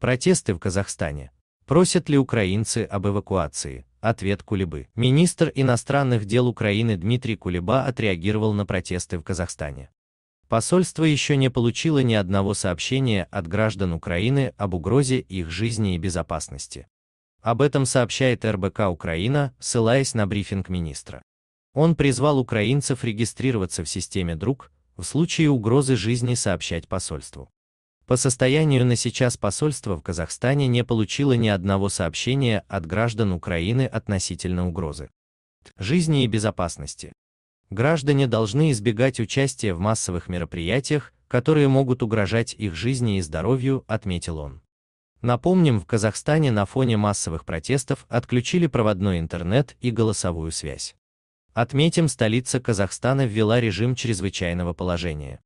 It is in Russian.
Протесты в Казахстане. Просят ли украинцы об эвакуации? Ответ Кулебы. Министр иностранных дел Украины Дмитрий Кулеба отреагировал на протесты в Казахстане. Посольство еще не получило ни одного сообщения от граждан Украины об угрозе их жизни и безопасности. Об этом сообщает РБК Украина, ссылаясь на брифинг министра. Он призвал украинцев регистрироваться в системе «Друг», в случае угрозы жизни сообщать посольству. По состоянию на сейчас посольство в Казахстане не получило ни одного сообщения от граждан Украины относительно угрозы жизни и безопасности. Граждане должны избегать участия в массовых мероприятиях, которые могут угрожать их жизни и здоровью, отметил он. Напомним, в Казахстане на фоне массовых протестов отключили проводной интернет и голосовую связь. Отметим, столица Казахстана ввела режим чрезвычайного положения.